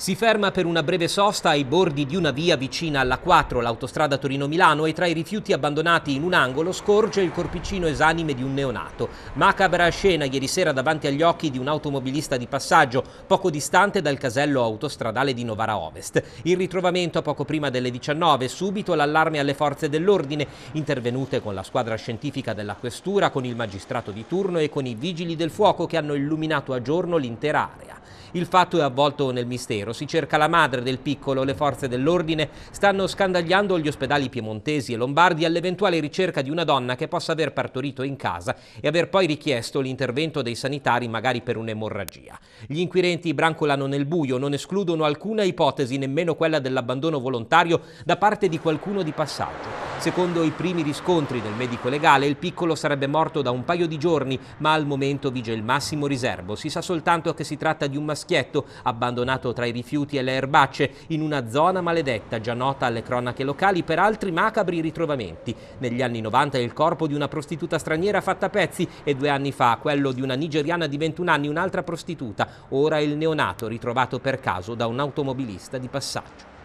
Si ferma per una breve sosta ai bordi di una via vicina alla 4, l'autostrada Torino-Milano, e tra i rifiuti abbandonati in un angolo scorge il corpicino esanime di un neonato. Macabra scena ieri sera davanti agli occhi di un automobilista di passaggio, poco distante dal casello autostradale di Novara Ovest. Il ritrovamento poco prima delle 19, subito l'allarme alle forze dell'ordine, intervenute con la squadra scientifica della questura, con il magistrato di turno e con i vigili del fuoco che hanno illuminato a giorno l'intera area. Il fatto è avvolto nel mistero. Si cerca la madre del piccolo, le forze dell'ordine stanno scandagliando gli ospedali piemontesi e lombardi all'eventuale ricerca di una donna che possa aver partorito in casa e aver poi richiesto l'intervento dei sanitari magari per un'emorragia. Gli inquirenti brancolano nel buio, non escludono alcuna ipotesi, nemmeno quella dell'abbandono volontario da parte di qualcuno di passaggio. Secondo i primi riscontri del medico legale, il piccolo sarebbe morto da un paio di giorni, ma al momento vige il massimo riservo. Si sa soltanto che si tratta di un maschietto abbandonato tra i rifiuti e le erbacce in una zona maledetta già nota alle cronache locali per altri macabri ritrovamenti. Negli anni 90 il corpo di una prostituta straniera fatta a pezzi e due anni fa quello di una nigeriana di 21 anni, un'altra prostituta. Ora il neonato ritrovato per caso da un automobilista di passaggio.